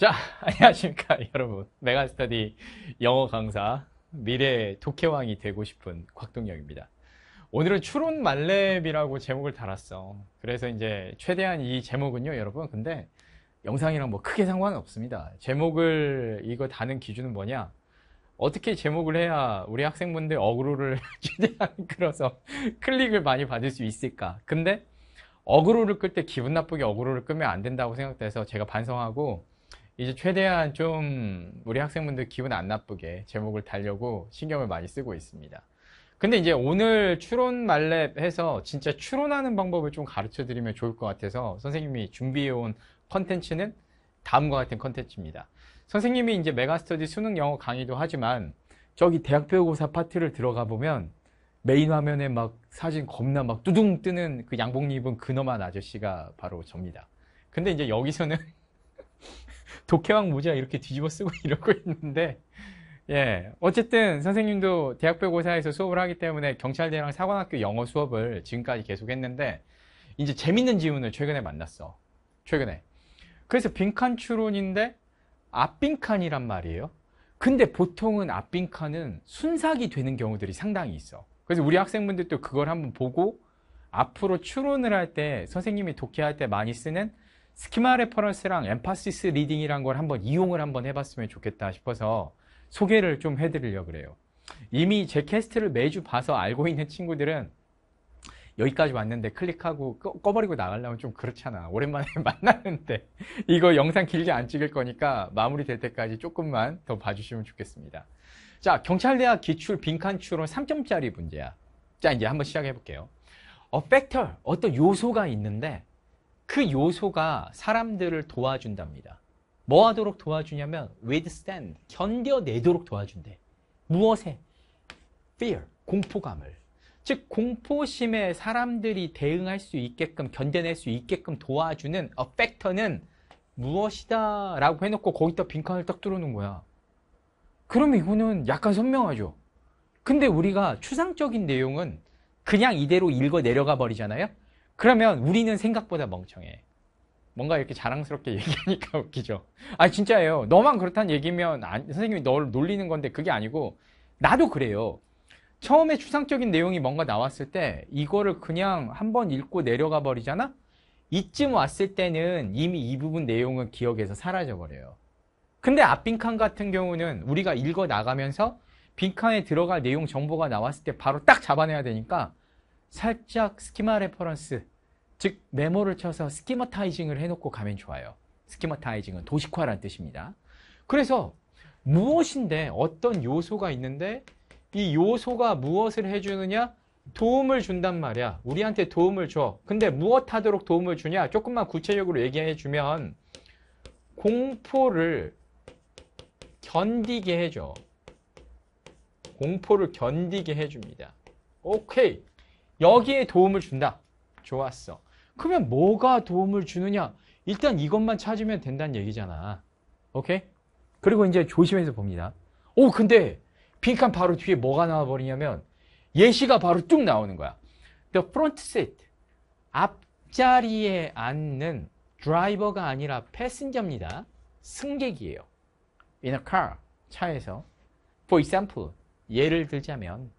자, 안녕하십니까, 여러분. 메가스터디 영어 강사, 미래의 독해왕이 되고 싶은 곽동혁입니다. 오늘은 추론 만렙이라고 제목을 달았어. 그래서 이제 최대한 이 제목은요, 여러분. 근데 영상이랑 뭐 크게 상관은 없습니다. 제목을 이거 다는 기준은 뭐냐? 어떻게 제목을 해야 우리 학생분들 어그로를 최대한 끌어서 클릭을 많이 받을 수 있을까? 근데 어그로를 끌 때 기분 나쁘게 어그로를 끄면 안 된다고 생각돼서 제가 반성하고 이제 최대한 좀 우리 학생분들 기분 안 나쁘게 제목을 달려고 신경을 많이 쓰고 있습니다. 근데 이제 오늘 추론 말랩 해서 진짜 추론하는 방법을 좀 가르쳐 드리면 좋을 것 같아서 선생님이 준비해온 컨텐츠는 다음과 같은 컨텐츠입니다. 선생님이 이제 메가스터디 수능 영어 강의도 하지만 저기 대학 별고사 파트를 들어가 보면 메인 화면에 막 사진 겁나 막 뚜둥 뜨는 그 양복 입은 그놈한 아저씨가 바로 접니다. 근데 이제 여기서는 독해왕 모자 이렇게 뒤집어 쓰고 이러고 있는데 예 어쨌든 선생님도 대학별고사에서 수업을 하기 때문에 경찰대랑 사관학교 영어 수업을 지금까지 계속했는데 이제 재밌는 질문을 최근에 만났어 최근에 그래서 빈칸 추론인데 앞빈칸이란 말이에요 근데 보통은 앞빈칸은 순삭이 되는 경우들이 상당히 있어 그래서 우리 학생분들도 그걸 한번 보고 앞으로 추론을 할 때 선생님이 독해할 때 많이 쓰는 스키마 레퍼런스랑 엠파시스 리딩이란 걸 한번 이용을 한번 해봤으면 좋겠다 싶어서 소개를 좀 해드리려고 그래요. 이미 제 캐스트를 매주 봐서 알고 있는 친구들은 여기까지 왔는데 클릭하고 꺼, 버리고 나가려면 좀 그렇잖아. 오랜만에 만나는데 이거 영상 길게 안 찍을 거니까 마무리될 때까지 조금만 더 봐주시면 좋겠습니다. 자, 경찰대학 기출 빈칸 추론 3점짜리 문제야. 자, 이제 한번 시작해 볼게요. 어, 팩터, 어떤 요소가 있는데 그 요소가 사람들을 도와준답니다. 뭐 하도록 도와주냐면 withstand, 견뎌내도록 도와준대. 무엇에? fear, 공포감을. 즉 공포심에 사람들이 대응할 수 있게끔 견뎌낼 수 있게끔 도와주는 f a c t o r 는 무엇이다 라고 해놓고 거기다 빈칸을 딱 뚫어놓은 거야 그러면 이거는 약간 선명하죠 근데 우리가 추상적인 내용은 그냥 이대로 읽어 내려가 버리잖아요 그러면 우리는 생각보다 멍청해. 뭔가 이렇게 자랑스럽게 얘기하니까 웃기죠. 아 진짜예요. 너만 그렇다는 얘기면 안, 선생님이 너를 놀리는 건데 그게 아니고 나도 그래요. 처음에 추상적인 내용이 뭔가 나왔을 때 이거를 그냥 한번 읽고 내려가 버리잖아? 이쯤 왔을 때는 이미 이 부분 내용은 기억에서 사라져 버려요. 근데 앞빈칸 같은 경우는 우리가 읽어 나가면서 빈칸에 들어갈 내용 정보가 나왔을 때 바로 딱 잡아내야 되니까 살짝 스키마 레퍼런스, 즉 메모를 쳐서 스키마타이징을 해놓고 가면 좋아요. 스키마타이징은 도식화란 뜻입니다. 그래서 무엇인데 어떤 요소가 있는데 이 요소가 무엇을 해주느냐? 도움을 준단 말이야. 우리한테 도움을 줘. 근데 무엇 하도록 도움을 주냐? 조금만 구체적으로 얘기해 주면 공포를 견디게 해줘. 공포를 견디게 해줍니다. 오케이. 여기에 도움을 준다. 좋았어. 그러면 뭐가 도움을 주느냐? 일단 이것만 찾으면 된다는 얘기잖아. 오케이? 그리고 이제 조심해서 봅니다. 오, 근데 빈칸 바로 뒤에 뭐가 나와버리냐면 예시가 바로 뚝 나오는 거야. The front seat. 앞자리에 앉는 드라이버가 아니라 패신저입니다. 승객이에요. In a car. 차에서. For example. 예를 들자면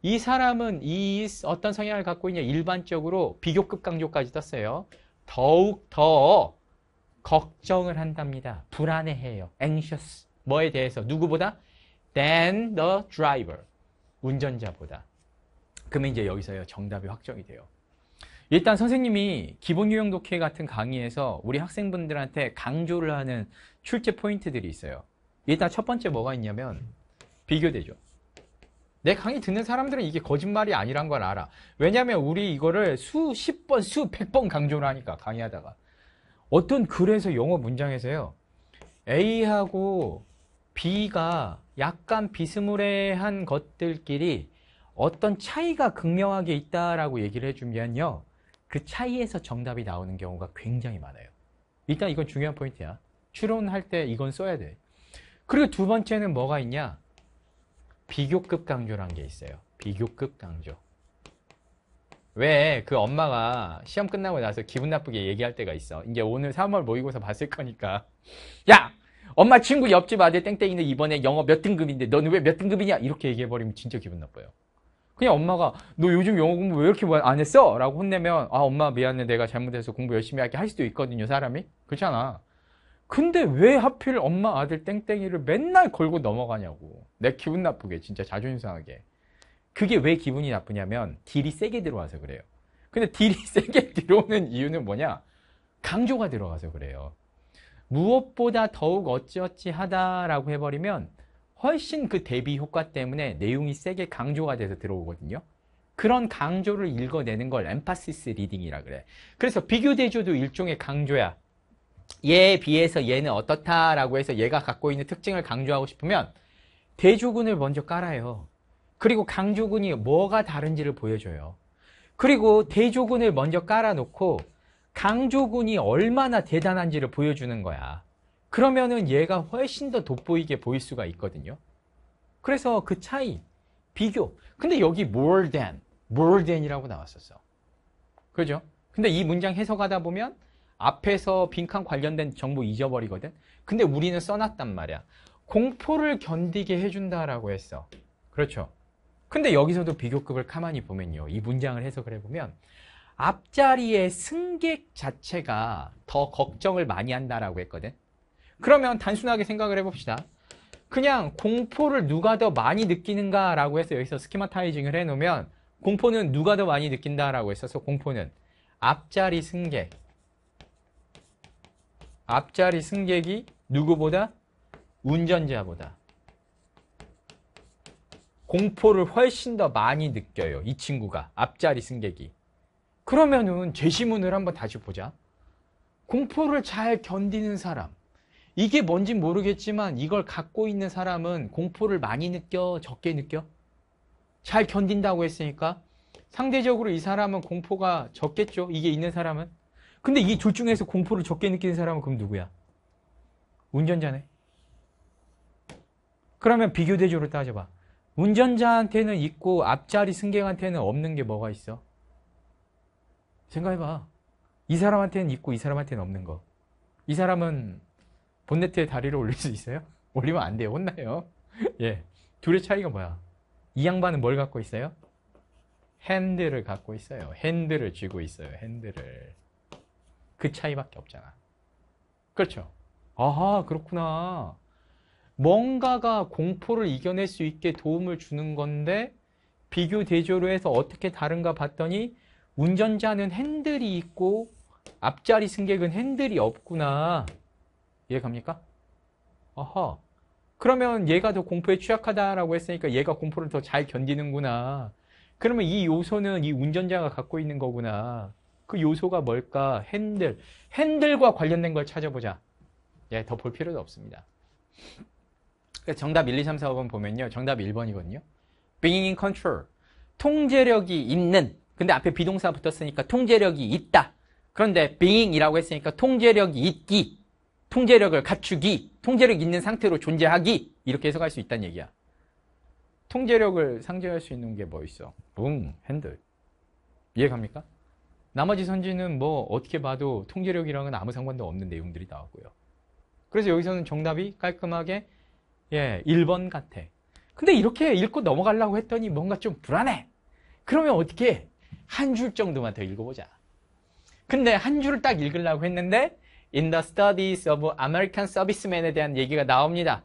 이 사람은 이 어떤 성향을 갖고 있냐 일반적으로 비교급 강조까지 떴어요. 더욱 더 걱정을 한답니다. 불안해해요. anxious 뭐에 대해서 누구보다 than the driver 운전자보다. 그러면 이제 여기서요 정답이 확정이 돼요. 일단 선생님이 기본 유형 독해 같은 강의에서 우리 학생분들한테 강조를 하는 출제 포인트들이 있어요. 일단 첫 번째 뭐가 있냐면 비교대죠. 내 강의 듣는 사람들은 이게 거짓말이 아니란 걸 알아. 왜냐면 하 우리 이거를 수십 번, 수 백 번 강조를 하니까, 강의하다가. 어떤 글에서 영어 문장에서요. A하고 B가 약간 비스무레한 것들끼리 어떤 차이가 극명하게 있다라고 얘기를 해주면요. 그 차이에서 정답이 나오는 경우가 굉장히 많아요. 일단 이건 중요한 포인트야. 추론할 때 이건 써야 돼. 그리고 두 번째는 뭐가 있냐? 비교급 강조라는게 있어요. 비교급 강조. 왜 그 엄마가 시험 끝나고 나서 기분 나쁘게 얘기할 때가 있어. 이제 오늘 3월 모의고사 봤을 거니까. 야! 엄마 친구 옆집 아들 땡땡이는 이번에 영어 몇 등급인데 너는 왜 몇 등급이냐? 이렇게 얘기해버리면 진짜 기분 나빠요. 그냥 엄마가 너 요즘 영어 공부 왜 이렇게 뭐 안 했어? 라고 혼내면 아 엄마 미안해 내가 잘못해서 공부 열심히 할게 할 수도 있거든요 사람이 그렇잖아 근데 왜 하필 엄마 아들 땡땡이를 맨날 걸고 넘어가냐고 내 기분 나쁘게 진짜 자존심 상하게 그게 왜 기분이 나쁘냐면 딜이 세게 들어와서 그래요 근데 딜이 세게 들어오는 이유는 뭐냐 강조가 들어가서 그래요 무엇보다 더욱 어찌어찌 하다라고 해버리면 훨씬 그 대비 효과 때문에 내용이 세게 강조가 돼서 들어오거든요 그런 강조를 읽어내는 걸 엠파시스 리딩이라 그래 그래서 비교대조도 일종의 강조야 얘에 비해서 얘는 어떻다라고 해서 얘가 갖고 있는 특징을 강조하고 싶으면 대조군을 먼저 깔아요. 그리고 강조군이 뭐가 다른지를 보여줘요. 그리고 대조군을 먼저 깔아놓고 강조군이 얼마나 대단한지를 보여주는 거야. 그러면은 얘가 훨씬 더 돋보이게 보일 수가 있거든요. 그래서 그 차이, 비교. 근데 여기 more than, more than이라고 나왔었어. 그죠? 근데 이 문장 해석하다 보면 앞에서 빈칸 관련된 정보 잊어버리거든. 근데 우리는 써놨단 말이야. 공포를 견디게 해준다라고 했어. 그렇죠. 근데 여기서도 비교급을 가만히 보면요. 이 문장을 해석을 해보면 앞자리의 승객 자체가 더 걱정을 많이 한다라고 했거든. 그러면 단순하게 생각을 해봅시다. 그냥 공포를 누가 더 많이 느끼는가라고 해서 여기서 스키마타이징을 해놓으면 공포는 누가 더 많이 느낀다라고 했어서 공포는 앞자리 승객 앞자리 승객이 누구보다 운전자보다 공포를 훨씬 더 많이 느껴요. 이 친구가 앞자리 승객이. 그러면은 제시문을 한번 다시 보자. 공포를 잘 견디는 사람. 이게 뭔지 모르겠지만 이걸 갖고 있는 사람은 공포를 많이 느껴, 적게 느껴? 잘 견딘다고 했으니까 상대적으로 이 사람은 공포가 적겠죠. 이게 있는 사람은. 근데 이 둘 중에서 공포를 적게 느끼는 사람은 그럼 누구야? 운전자네. 그러면 비교 대조를 따져봐. 운전자한테는 있고 앞자리 승객한테는 없는 게 뭐가 있어? 생각해봐. 이 사람한테는 있고 이 사람한테는 없는 거. 이 사람은 본네트에 다리를 올릴 수 있어요? 올리면 안 돼요. 혼나요. 예. 둘의 차이가 뭐야? 이 양반은 뭘 갖고 있어요? 핸들을 갖고 있어요. 핸들을 쥐고 있어요. 핸들을. 그 차이밖에 없잖아. 그렇죠? 아하 그렇구나. 뭔가가 공포를 이겨낼 수 있게 도움을 주는 건데 비교 대조로 해서 어떻게 다른가 봤더니 운전자는 핸들이 있고 앞자리 승객은 핸들이 없구나. 이해갑니까? 아하. 그러면 얘가 더 공포에 취약하다라고 했으니까 얘가 공포를 더 잘 견디는구나. 그러면 이 요소는 이 운전자가 갖고 있는 거구나. 그 요소가 뭘까? 핸들. 핸들과 관련된 걸 찾아보자. 예, 더 볼 필요도 없습니다. 그러니까 정답 1, 2, 3, 4, 5번 보면요. 정답 1번이거든요. being in control. 통제력이 있는. 근데 앞에 비동사 붙었으니까 통제력이 있다. 그런데 being이라고 했으니까 통제력이 있기. 통제력을 갖추기. 통제력 있는 상태로 존재하기. 이렇게 해석할 수 있다는 얘기야. 통제력을 상징할 수 있는 게 뭐 있어? 응, 핸들. 이해 갑니까? 나머지 선지는 뭐 어떻게 봐도 통제력이랑은 아무 상관도 없는 내용들이 나왔고요. 그래서 여기서는 정답이 깔끔하게 예, 1번 같아. 근데 이렇게 읽고 넘어가려고 했더니 뭔가 좀 불안해. 그러면 어떻게 한 줄 정도만 더 읽어보자. 근데 한 줄을 딱 읽으려고 했는데 In the studies of American servicemen에 대한 얘기가 나옵니다.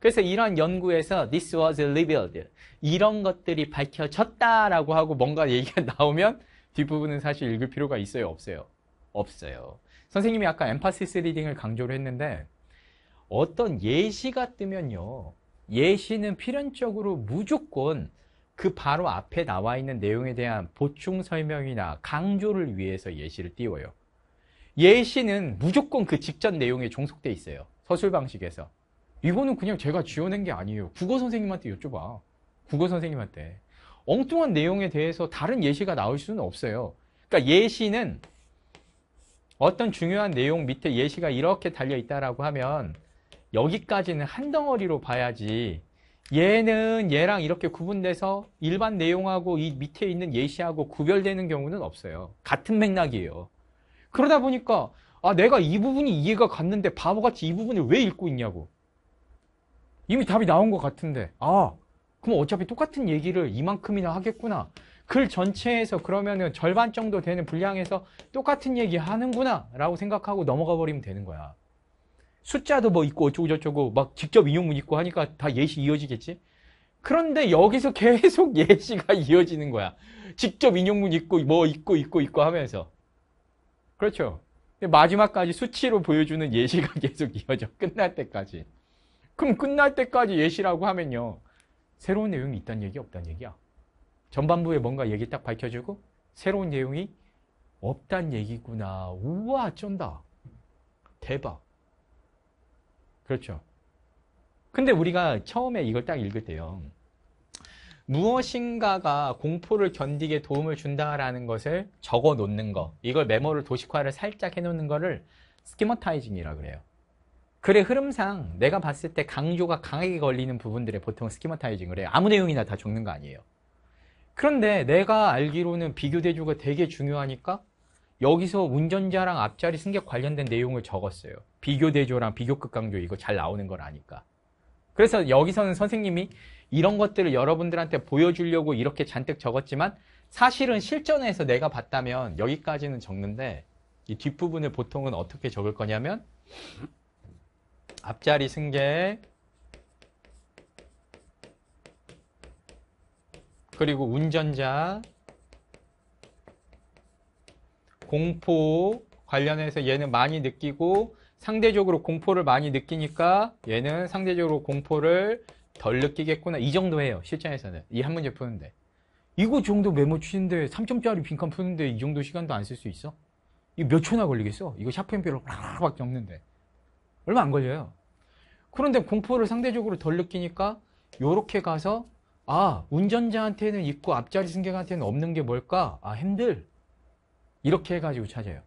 그래서 이런 연구에서 this was revealed 이런 것들이 밝혀졌다라고 하고 뭔가 얘기가 나오면 뒷부분은 사실 읽을 필요가 있어요? 없어요? 없어요. 선생님이 아까 엠파시스 리딩을 강조를 했는데 어떤 예시가 뜨면요. 예시는 필연적으로 무조건 그 바로 앞에 나와 있는 내용에 대한 보충 설명이나 강조를 위해서 예시를 띄워요. 예시는 무조건 그 직전 내용에 종속돼 있어요. 서술 방식에서. 이거는 그냥 제가 지어낸 게 아니에요. 국어 선생님한테 여쭤봐. 국어 선생님한테. 엉뚱한 내용에 대해서 다른 예시가 나올 수는 없어요. 그러니까 예시는 어떤 중요한 내용 밑에 예시가 이렇게 달려 있다라고 하면 여기까지는 한 덩어리로 봐야지 얘는 얘랑 이렇게 구분돼서 일반 내용하고 이 밑에 있는 예시하고 구별되는 경우는 없어요. 같은 맥락이에요. 그러다 보니까 아 내가 이 부분이 이해가 갔는데 바보같이 이 부분을 왜 읽고 있냐고. 이미 답이 나온 것 같은데 아 그럼 어차피 똑같은 얘기를 이만큼이나 하겠구나. 글 전체에서 그러면은 절반 정도 되는 분량에서 똑같은 얘기 하는구나 라고 생각하고 넘어가 버리면 되는 거야. 숫자도 뭐 있고 어쩌고저쩌고 막 직접 인용문 있고 하니까 다 예시 이어지겠지? 그런데 여기서 계속 예시가 이어지는 거야. 직접 인용문 있고 뭐 있고 있고 있고 하면서. 그렇죠. 마지막까지 수치로 보여주는 예시가 계속 이어져. 끝날 때까지. 그럼 끝날 때까지 예시라고 하면요. 새로운 내용이 있다는 얘기 없다는 얘기야. 전반부에 뭔가 얘기 딱밝혀주고 새로운 내용이 없단 얘기구나. 우와, 쩐다. 대박. 그렇죠. 근데 우리가 처음에 이걸 딱 읽을 때요. 무엇인가가 공포를 견디게 도움을 준다라는 것을 적어 놓는 거. 이걸 메모를 도식화를 살짝 해 놓는 거를 스키머타이징이라 그래요. 글의 흐름상 내가 봤을 때 강조가 강하게 걸리는 부분들에 보통 스키마타이징을 해요. 아무 내용이나 다 적는 거 아니에요. 그런데 내가 알기로는 비교 대조가 되게 중요하니까 여기서 운전자랑 앞자리 승객 관련된 내용을 적었어요. 비교 대조랑 비교급 강조 이거 잘 나오는 걸 아니까. 그래서 여기서는 선생님이 이런 것들을 여러분들한테 보여주려고 이렇게 잔뜩 적었지만 사실은 실전에서 내가 봤다면 여기까지는 적는데 이 뒷부분을 보통은 어떻게 적을 거냐면 앞자리 승계 그리고 운전자 공포 관련해서 얘는 많이 느끼고 상대적으로 공포를 많이 느끼니까 얘는 상대적으로 공포를 덜 느끼겠구나 이 정도 해요 실전에서는 이 한 문제 푸는데 이거 정도 메모 치는데 3점짜리 빈칸 푸는데 이 정도 시간도 안 쓸 수 있어? 이거 몇 초나 걸리겠어? 이거 샤프인별로 빡빡 적는데 얼마 안 걸려요. 그런데 공포를 상대적으로 덜 느끼니까 요렇게 가서 아 운전자한테는 있고 앞자리 승객한테는 없는 게 뭘까? 아 핸들 이렇게 해가지고 찾아요.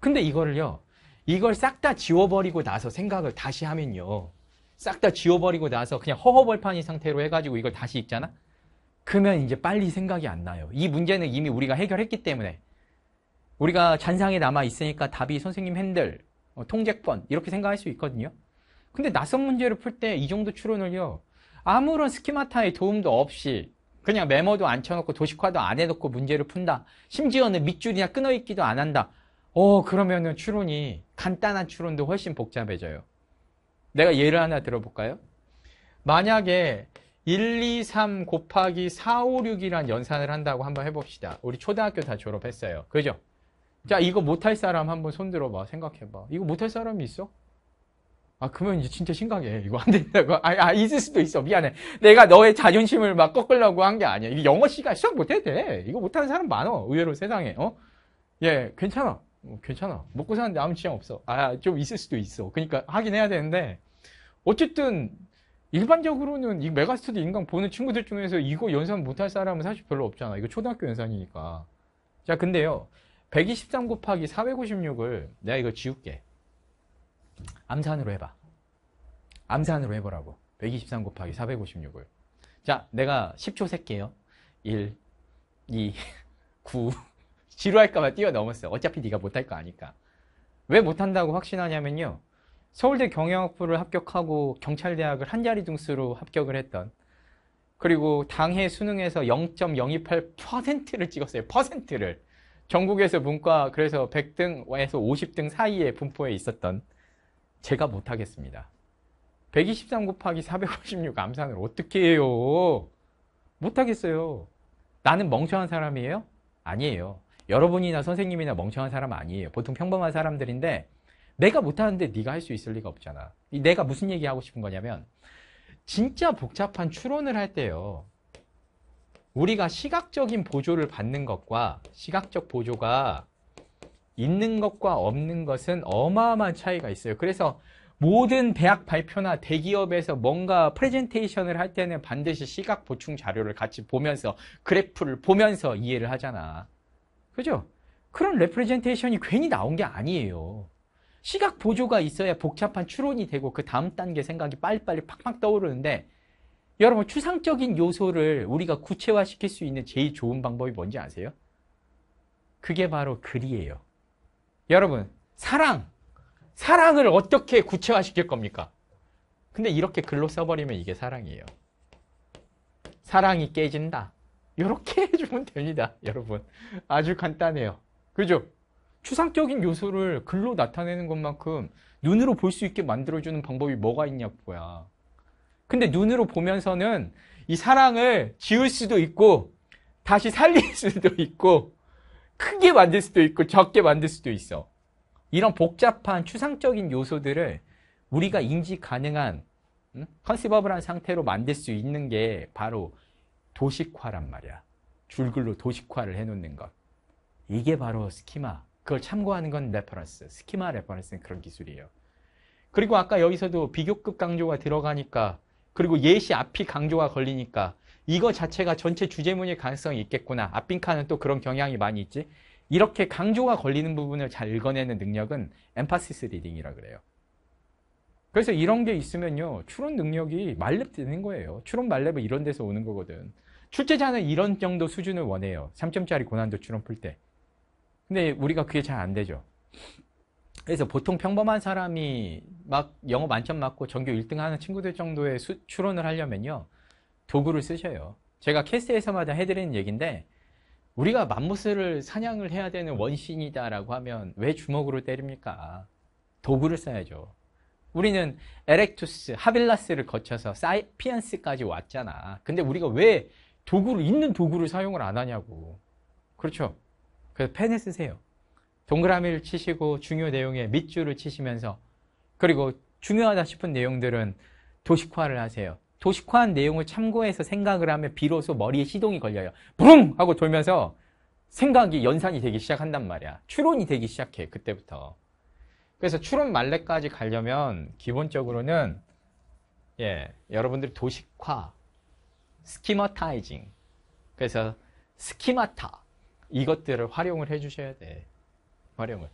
근데 이거를요 이걸 싹 다 지워버리고 나서 생각을 다시 하면요 싹 다 지워버리고 나서 그냥 허허벌판이 상태로 해가지고 이걸 다시 읽잖아? 그러면 이제 빨리 생각이 안 나요. 이 문제는 이미 우리가 해결했기 때문에 우리가 잔상에 남아 있으니까 답이 선생님 핸들 어, 통제권 이렇게 생각할 수 있거든요. 근데 낯선 문제를 풀 때 이 정도 추론을요. 아무런 스키마타의 도움도 없이 그냥 메모도 안 쳐놓고 도식화도 안 해놓고 문제를 푼다. 심지어는 밑줄이나 끊어있기도 안 한다. 어 그러면은 추론이 간단한 추론도 훨씬 복잡해져요. 내가 예를 하나 들어볼까요? 만약에 1, 2, 3 곱하기 4, 5, 6이란 연산을 한다고 한번 해봅시다. 우리 초등학교 다 졸업했어요. 그죠? 자, 이거 못할 사람 한번 손들어봐. 생각해봐. 이거 못할 사람이 있어? 아, 그러면 이제 진짜 심각해. 이거 안 된다고. 아, 아, 있을 수도 있어. 미안해. 내가 너의 자존심을 막 꺾으려고 한 게 아니야. 이거 영어 시간 시작 못해도 돼. 이거 못하는 사람 많어. 의외로 세상에. 어? 예, 괜찮아. 어, 괜찮아. 먹고 사는데 아무 지장 없어. 아, 좀 있을 수도 있어. 그러니까 하긴 해야 되는데. 어쨌든, 일반적으로는 이 메가스터디 인강 보는 친구들 중에서 이거 연산 못할 사람은 사실 별로 없잖아. 이거 초등학교 연산이니까. 자, 근데요. 123 곱하기 456을 내가 이걸 지울게. 암산으로 해봐. 암산으로 해보라고. 123 곱하기 456을. 자, 내가 10초 셀게요. 1, 2, 9. 지루할까봐 뛰어넘었어. 어차피 네가 못할 거 아니까. 왜 못한다고 확신하냐면요. 서울대 경영학부를 합격하고 경찰대학을 한자리 등수로 합격을 했던 그리고 당해 수능에서 0.028%를 찍었어요. 퍼센트를. 전국에서 문과 그래서 100등에서 50등 사이에 분포해 있었던 제가 못하겠습니다. 123 곱하기 456 암산을 어떻게 해요? 못하겠어요. 나는 멍청한 사람이에요? 아니에요. 여러분이나 선생님이나 멍청한 사람 아니에요. 보통 평범한 사람들인데 내가 못하는데 네가 할 수 있을 리가 없잖아. 내가 무슨 얘기하고 싶은 거냐면 진짜 복잡한 추론을 할 때요. 우리가 시각적인 보조를 받는 것과 시각적 보조가 있는 것과 없는 것은 어마어마한 차이가 있어요. 그래서 모든 대학 발표나 대기업에서 뭔가 프레젠테이션을 할 때는 반드시 시각 보충 자료를 같이 보면서 그래프를 보면서 이해를 하잖아. 그죠? 그런 레프레젠테이션이 괜히 나온 게 아니에요. 시각 보조가 있어야 복잡한 추론이 되고 그 다음 단계 생각이 빨리빨리 팍팍 떠오르는데 여러분 추상적인 요소를 우리가 구체화시킬 수 있는 제일 좋은 방법이 뭔지 아세요? 그게 바로 글이에요. 여러분 사랑, 사랑을 어떻게 구체화시킬 겁니까? 근데 이렇게 글로 써버리면 이게 사랑이에요. 사랑이 깨진다. 이렇게 해주면 됩니다. 여러분 아주 간단해요. 그죠? 추상적인 요소를 글로 나타내는 것만큼 눈으로 볼 수 있게 만들어주는 방법이 뭐가 있냐고요. 근데 눈으로 보면서는 이 사랑을 지울 수도 있고 다시 살릴 수도 있고 크게 만들 수도 있고 적게 만들 수도 있어. 이런 복잡한 추상적인 요소들을 우리가 인지 가능한 컨셉업을한 상태로 만들 수 있는 게 바로 도식화란 말이야. 줄글로 도식화를 해놓는 것. 이게 바로 스키마. 그걸 참고하는 건 레퍼런스. 스키마 레퍼런스는 그런 기술이에요. 그리고 아까 여기서도 비교급 강조가 들어가니까 그리고 예시 앞이 강조가 걸리니까 이거 자체가 전체 주제문일 가능성이 있겠구나. 앞빈칸은 또 그런 경향이 많이 있지. 이렇게 강조가 걸리는 부분을 잘 읽어내는 능력은 엠파시스 리딩이라 그래요. 그래서 이런 게 있으면요. 추론 능력이 말렙 되는 거예요. 추론 말렙은 이런 데서 오는 거거든. 출제자는 이런 정도 수준을 원해요. 3점짜리 고난도 추론 풀 때. 근데 우리가 그게 잘 안 되죠. 그래서 보통 평범한 사람이 막 영어 만점 맞고 전교 1등 하는 친구들 정도의 수, 추론을 하려면요. 도구를 쓰셔요. 제가 캐스트에서마다 해드리는 얘기인데 우리가 만무스를 사냥을 해야 되는 원신이다라고 하면 왜 주먹으로 때립니까? 도구를 써야죠. 우리는 에렉투스, 하빌라스를 거쳐서 사이피안스까지 왔잖아. 근데 우리가 왜 도구를, 있는 도구를 사용을 안 하냐고. 그렇죠? 그래서 펜을 쓰세요. 동그라미를 치시고 중요 내용에 밑줄을 치시면서 그리고 중요하다 싶은 내용들은 도식화를 하세요. 도식화한 내용을 참고해서 생각을 하면 비로소 머리에 시동이 걸려요. 부 하고 돌면서 생각이 연산이 되기 시작한단 말이야. 추론이 되기 시작해, 그때부터. 그래서 추론 말레까지 가려면 기본적으로는 예, 여러분들이 도식화, 스키마타이징, 그래서 스키마타 이것들을 활용을 해주셔야 돼. 활용을.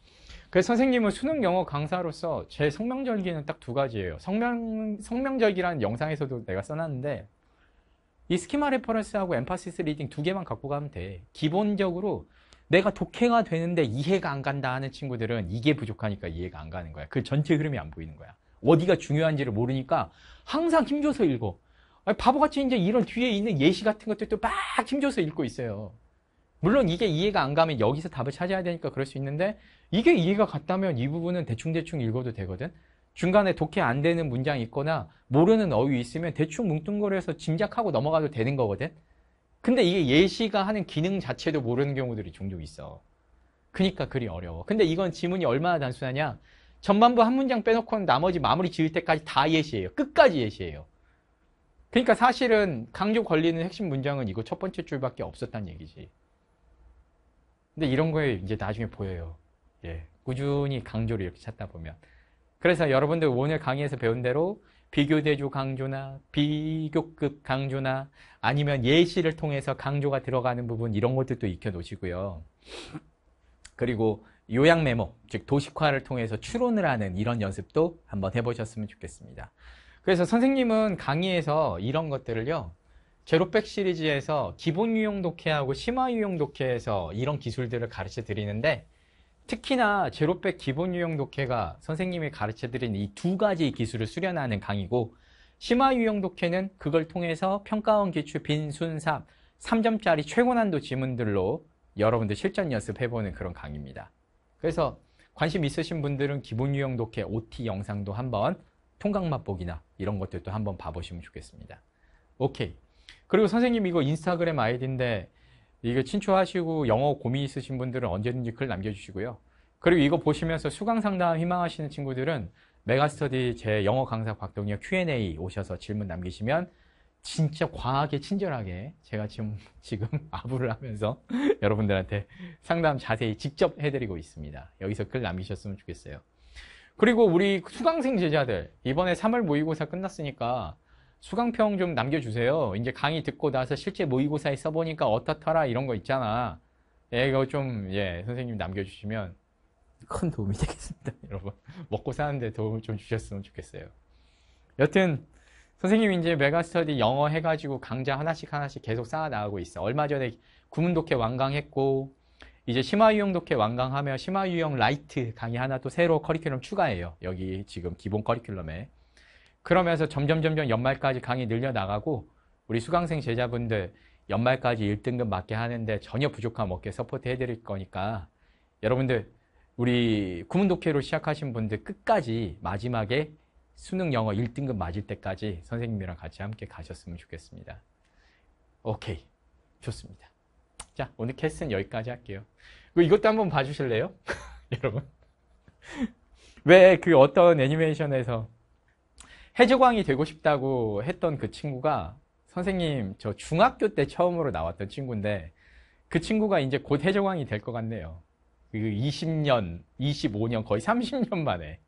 그래서 선생님은 수능 영어 강사로서 제 성명절기는 딱 두 가지예요. 성명, 성명절기라는 영상에서도 내가 써놨는데 이 스키마 레퍼런스하고 엠파시스 리딩 두 개만 갖고 가면 돼. 기본적으로 내가 독해가 되는데 이해가 안 간다 하는 친구들은 이게 부족하니까 이해가 안 가는 거야. 그 전체 흐름이 안 보이는 거야. 어디가 중요한지를 모르니까 항상 힘줘서 읽어. 바보같이 이제 이런 뒤에 있는 예시 같은 것들도 막 힘줘서 읽고 있어요. 물론 이게 이해가 안 가면 여기서 답을 찾아야 되니까 그럴 수 있는데 이게 이해가 갔다면 이 부분은 대충대충 읽어도 되거든. 중간에 독해 안 되는 문장이 있거나 모르는 어휘 있으면 대충 뭉뚱거려서 짐작하고 넘어가도 되는 거거든. 근데 이게 예시가 하는 기능 자체도 모르는 경우들이 종종 있어. 그니까 그리 어려워. 근데 이건 지문이 얼마나 단순하냐? 전반부 한 문장 빼놓고 나머지 마무리 지을 때까지 다 예시예요. 끝까지 예시예요. 그러니까 사실은 강조 걸리는 핵심 문장은 이거 첫 번째 줄밖에 없었다는 얘기지. 근데 이런 거에 이제 나중에 보여요. 예. 꾸준히 강조를 이렇게 찾다 보면. 그래서 여러분들 오늘 강의에서 배운 대로 비교대조 강조나 비교급 강조나 아니면 예시를 통해서 강조가 들어가는 부분 이런 것들도 익혀 놓으시고요. 그리고 요약 메모, 즉 도식화를 통해서 추론을 하는 이런 연습도 한번 해보셨으면 좋겠습니다. 그래서 선생님은 강의에서 이런 것들을요. 제로백 시리즈에서 기본 유형 독해하고 심화 유형 독해에서 이런 기술들을 가르쳐 드리는데 특히나 제로백 기본 유형 독해가 선생님이 가르쳐 드린 이 두 가지 기술을 수련하는 강의고 심화 유형 독해는 그걸 통해서 평가원 기출 빈순삽 3점짜리 최고난도 지문들로 여러분들 실전 연습해보는 그런 강의입니다. 그래서 관심 있으신 분들은 기본 유형 독해 OT 영상도 한번 통각 맛보기나 이런 것들도 한번 봐보시면 좋겠습니다. 오케이. 그리고 선생님 이거 인스타그램 아이디인데 이거 친추하시고 영어 고민 있으신 분들은 언제든지 글 남겨주시고요. 그리고 이거 보시면서 수강 상담 희망하시는 친구들은 메가스터디 제 영어 강사 곽동혁 Q&A 오셔서 질문 남기시면 진짜 과하게 친절하게 제가 지금 지금 아부를 하면서 여러분들한테 상담 자세히 직접 해드리고 있습니다. 여기서 글 남기셨으면 좋겠어요. 그리고 우리 수강생 제자들 이번에 3월 모의고사 끝났으니까 수강평 좀 남겨주세요. 이제 강의 듣고 나서 실제 모의고사에 써보니까 어떻더라 이런 거 있잖아. 예, 이거 좀, 예, 선생님 남겨주시면 큰 도움이 되겠습니다. 여러분, 먹고 사는데 도움을 좀 주셨으면 좋겠어요. 여튼, 선생님이 이제 메가스터디 영어 해가지고 강좌 하나씩 하나씩 계속 쌓아나가고 있어. 얼마 전에 구문독해 완강했고, 이제 심화유형 독해 완강하며 심화유형 라이트 강의 하나 또 새로 커리큘럼 추가해요. 여기 지금 기본 커리큘럼에. 그러면서 점점 점점 연말까지 강의 늘려나가고 우리 수강생 제자분들 연말까지 1등급 맞게 하는데 전혀 부족함 없게 서포트 해드릴 거니까 여러분들 우리 구문독해로 시작하신 분들 끝까지 마지막에 수능 영어 1등급 맞을 때까지 선생님이랑 같이 함께 가셨으면 좋겠습니다. 오케이. 좋습니다. 자, 오늘 캐스는 여기까지 할게요. 이것도 한번 봐주실래요? 여러분. 왜 그 어떤 애니메이션에서 해적왕이 되고 싶다고 했던 그 친구가 선생님 저 중학교 때 처음으로 나왔던 친구인데 그 친구가 이제 곧 해적왕이 될 것 같네요. 그 20년, 25년, 거의 30년 만에.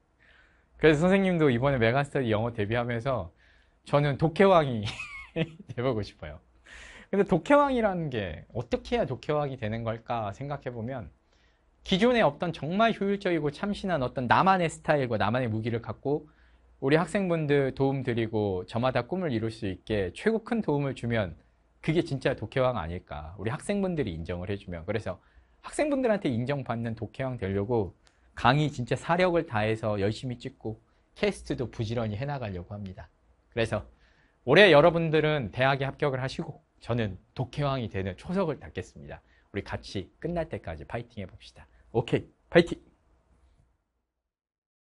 그래서 선생님도 이번에 메가스터디 영어 데뷔하면서 저는 독해왕이 돼보고 싶어요. 근데 독해왕이라는 게 어떻게 해야 독해왕이 되는 걸까 생각해보면 기존에 없던 정말 효율적이고 참신한 어떤 나만의 스타일과 나만의 무기를 갖고 우리 학생분들 도움 드리고 저마다 꿈을 이룰 수 있게 최고 큰 도움을 주면 그게 진짜 독해왕 아닐까. 우리 학생분들이 인정을 해주면. 그래서 학생분들한테 인정받는 독해왕 되려고 강의 진짜 사력을 다해서 열심히 찍고 캐스트도 부지런히 해나가려고 합니다. 그래서 올해 여러분들은 대학에 합격을 하시고 저는 독해왕이 되는 초석을 닫겠습니다 우리 같이 끝날 때까지 파이팅 해봅시다. 오케이, 파이팅!